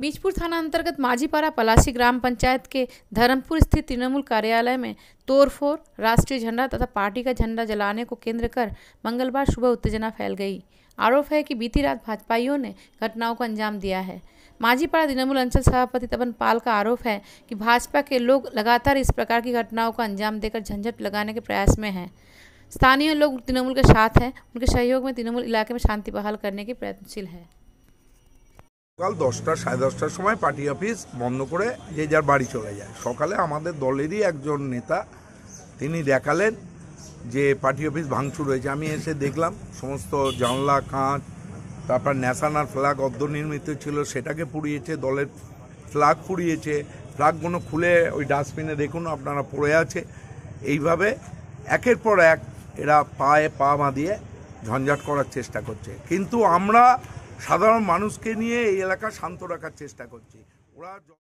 बीजपुर थाना अंतर्गत माझीपारा पलासी ग्राम पंचायत के धर्मपुर स्थित तृणमूल कार्यालय में तोड़फोड़ राष्ट्रीय झंडा तथा पार्टी का झंडा जलाने को केंद्र कर मंगलवार सुबह उत्तेजना फैल गई आरोप है कि बीती रात भाजपाइयों ने घटनाओं को अंजाम दिया है माझीपारा तृणमूल अंचल सभापति तपन पाल का आरोप है कि भाजपा के लोग लगातार इस प्रकार की घटनाओं को अंजाम देकर झंझट लगाने के प्रयास में हैं स्थानीय लोग तृणमूल के साथ हैं उनके सहयोग में तृणमूल इलाके में शांति बहाल करने के प्रयत्नशील है সকাল দশটা সাড়ে দশটার সময় পার্টি অফিস বন্ধ করে যে যার বাড়ি চলে যায় সকালে আমাদের দলেরই একজন নেতা তিনি দেখালেন যে পার্টি অফিস ভাঙচুর হয়েছে আমি এসে দেখলাম সমস্ত জানলা কাঁচ তারপর ন্যাশনাল ফ্ল্যাগ অর্ধনির্মিত ছিল সেটাকে পুড়িয়েছে দলের ফ্ল্যাগ পুড়িয়েছে ফ্ল্যাগগুলো খুলে ওই ডাস্টবিনে দেখুন আপনারা পড়ে আছে এইভাবে একের পর এক এরা পায়ে পা বাঁধিয়ে ঝঞ্ঝাট করার চেষ্টা করছে কিন্তু আমরা সাধারণ মানুষকে নিয়ে এই এলাকা শান্ত রাখার চেষ্টা করছি ওরা